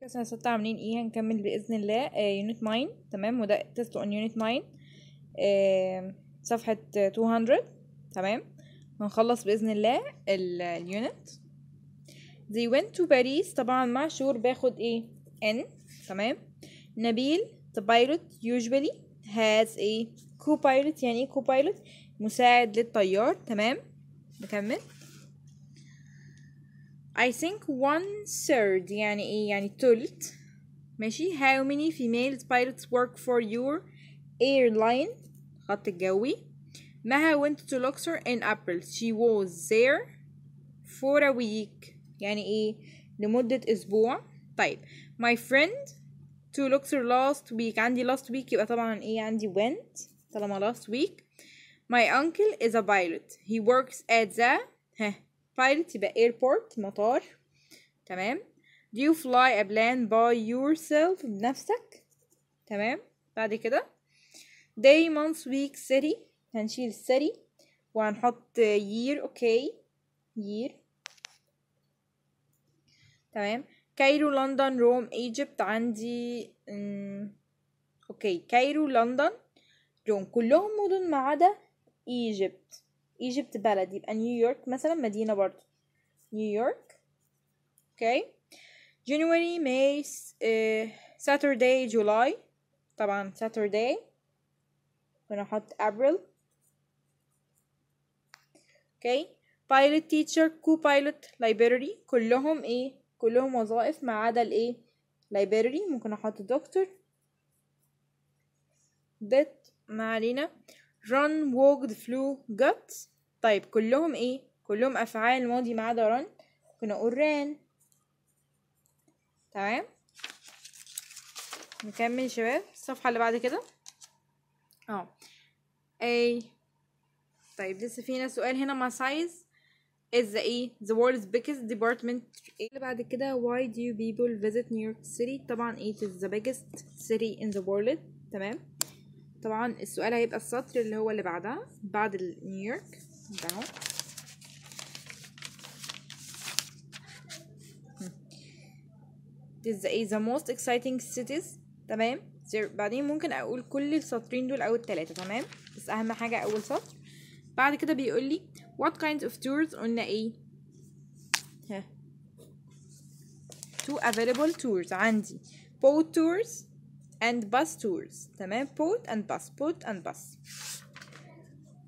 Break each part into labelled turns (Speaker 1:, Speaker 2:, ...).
Speaker 1: كده ستة عاملين ايه هنكمل باذن الله يونت آه, 9 تمام وده تست اون يونت 9 آه صفحة 200 تمام هنخلص باذن الله اليونت they went to Paris طبعا مع شور باخد ايه ان تمام نبيل the pilot usually has a co-pilot يعني ايه co-pilot مساعد للطيار تمام نكمل I think one third يعني إيه يعني تلت ماشي how many female pilots work for your airline خط الجوي Maha went to Luxor in April she was there for a week يعني إيه لمدة أسبوع طيب my friend to Luxor last week عندي last week يبقى طبعا إيه عندي went طالما last week my uncle is a pilot he works at the بايرت يبقى airport مطار تمام do you fly a plane by yourself بنفسك تمام بعد كده day month week city هنشيل city وهنحط year اوكي okay. year تمام كايرو لندن روم ايجيبت عندي اوكي كايرو لندن روم كلهم مدن ما عدا ايجيبت ايجيبت بلد يبقى نيويورك مثلا مدينة برضو نيويورك اوكي okay. January May جولاي eh، Saturday July طبعا Saturday ونحط ابريل اوكي بايلوت pilot teacher co-pilot library كلهم ايه كلهم وظائف ما عدا الايه library ممكن احط دكتور ديت ما علينا run walked flu got طيب كلهم ايه كلهم افعال ماضي ما عدا رن ممكن اقول ران تمام نكمل شباب الصفحه اللي بعد كده اه اي طيب لسه فينا سؤال هنا مع سايز is the ايه the world's biggest department اللي بعد كده why do you people visit New York City طبعا it is the biggest city in the world تمام طبعا السؤال هيبقى السطر اللي هو اللي بعدها بعد نيويورك down. This is the most exciting cities تمام بعدين ممكن اقول كل السطرين دول او التلاتة تمام بس اهم حاجة اول سطر بعد كده بيقول لي what kinds of tours قلنا ايه ها two available tours عندي boat tours and bus tours تمام boat and bus boat and bus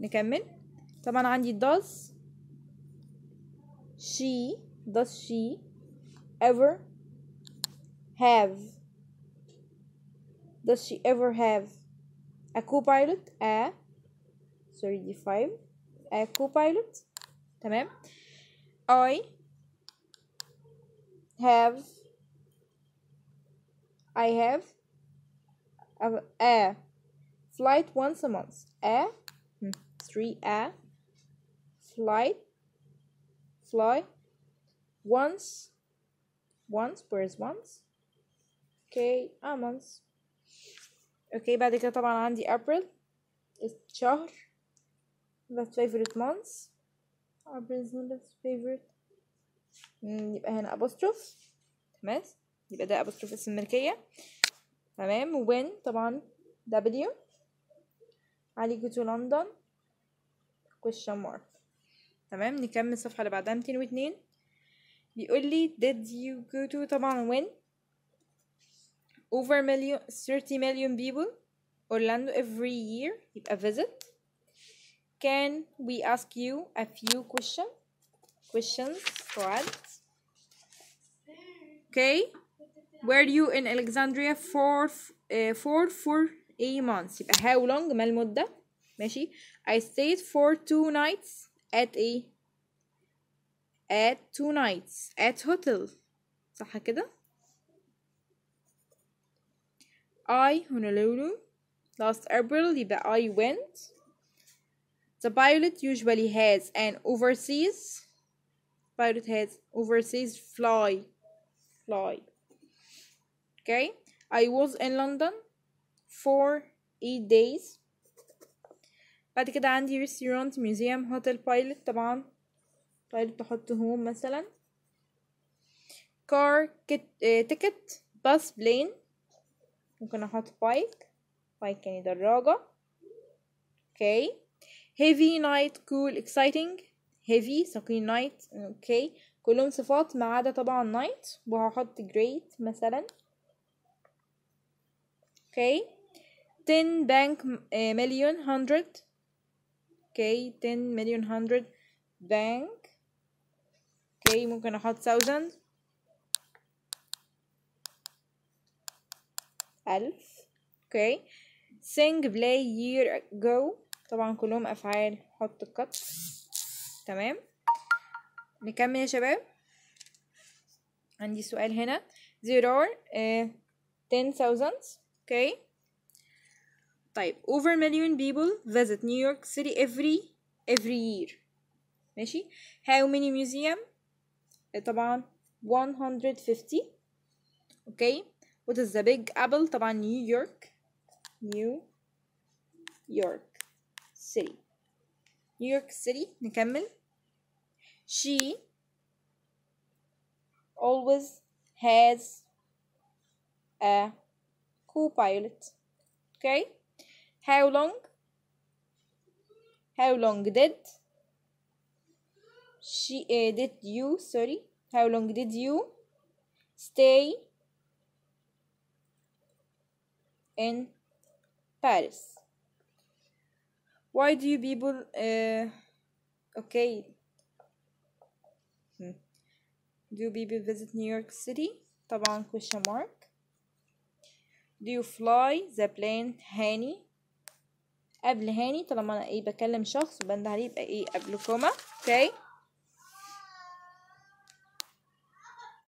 Speaker 1: نكمل طبعا عندي does she does she ever have does she ever have a co-pilot a sorry d5 a co-pilot تمام I have I have a, a flight once a month a hmm, three a fly fly once once where's once okay ah months okay بعد كده طبعا عندي April الشهر My favorite months April is my favorite يبقى هنا apostrophe تمام يبقى ده apostrophe اسم ملكية تمام when طبعا W عليكوا to London. question mark تمام نكمل الصفحة اللي بعدها ميتين واتنين بيقول لي did you go to طبعا when over million 30 million people Orlando every year يبقى visit can we ask you a few questions questions سؤال okay were you in Alexandria for uh, for for a month يبقى how long ما المدة ماشي I stayed for two nights at a, at two nights at hotel صح كده I Honolulu last April يبقى I went the pilot usually has an overseas pilot has overseas fly fly okay I was in London for eight days بعد كده عندي ريستورانت ميوزيوم هوتيل بايلوت طبعا بايلوت تحط هوم مثلا كار تيكت باص بلين ممكن احط بايك بايك يعني دراجة اوكي هيفي نايت كول اكسايتنج هيفي ثقيل نايت اوكي كلهم صفات ما عدا طبعا نايت وهحط جريت مثلا اوكي 10 بانك مليون 100 K 10 million 100 bank K ممكن احط thousand ألف اوكي sing play year go طبعا كلهم أفعال حط القط تمام نكمل يا شباب عندي سؤال هنا there are uh, ten thousands okay طيب over million people visit New York City every every year ماشي how many museum طبعا 150 okay what is the big apple طبعا New York New York City New York City نكمل she always has a co-pilot okay how long? How long did she uh, did you sorry how long did you stay in Paris? Why do you people uh, okay hmm. do people visit New York City? طبعا question mark Do you fly the plane Hani. قبل هاني طالما انا ايه بكلم شخص بند عليه يبقى ايه قبل كوما اوكي